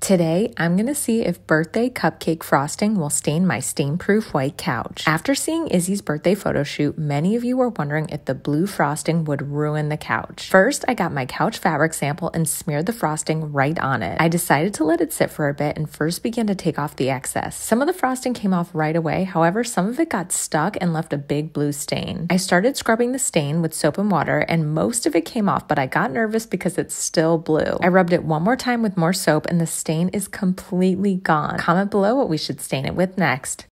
Today, I'm going to see if birthday cupcake frosting will stain my stainproof white couch. After seeing Izzy's birthday photo shoot, many of you were wondering if the blue frosting would ruin the couch. First, I got my couch fabric sample and smeared the frosting right on it. I decided to let it sit for a bit and first began to take off the excess. Some of the frosting came off right away, however, some of it got stuck and left a big blue stain. I started scrubbing the stain with soap and water, and most of it came off, but I got nervous because it's still blue. I rubbed it one more time with more soap and the stain stain is completely gone. Comment below what we should stain it with next.